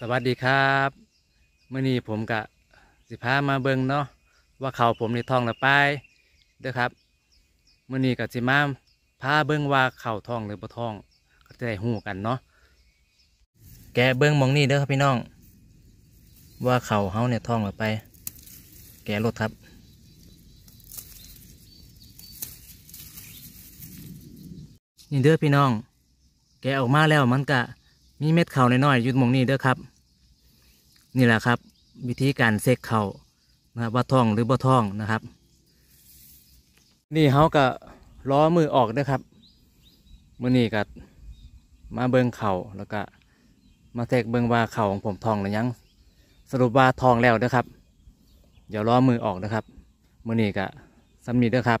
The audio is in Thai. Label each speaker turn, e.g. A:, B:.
A: สวัสดีครับเมื่อนี้ผมกะสิพามาเบิงเนาะว่าเขาผมในทองหรือไปเด้อครับเมื่อนี้กะสิมาพาเบิงว่าเขาทองหรือบ่ทองก็จะได้หูกันเนาะแกเบิงมองนี่เด้อครับพี่น้อง ว่าเขาเฮาเนี่ยทองหรือไปแกรถครับนี่เด้อพี่น้อง แกออกมาแล้วมันกะมีเม็ดเข่าน้อยๆอยู่มองนี้เด้อครับ นี่แหละครับ วิธีการเซ็กเขานะครับว่าท่องหรือบ่ท่องนะครับ นี่เขาก็ล้อมือออกนะครับมือนี่ก็มาเบิงเข่าแล้วก็ มาเซ็กเบิงว่าเข่าของผมทองหรือยังสรุปว่าทองแล้วนะครับ เดี๋ยวล้อมือออกนะครับมือนี่ก็สำนีเด้อครับ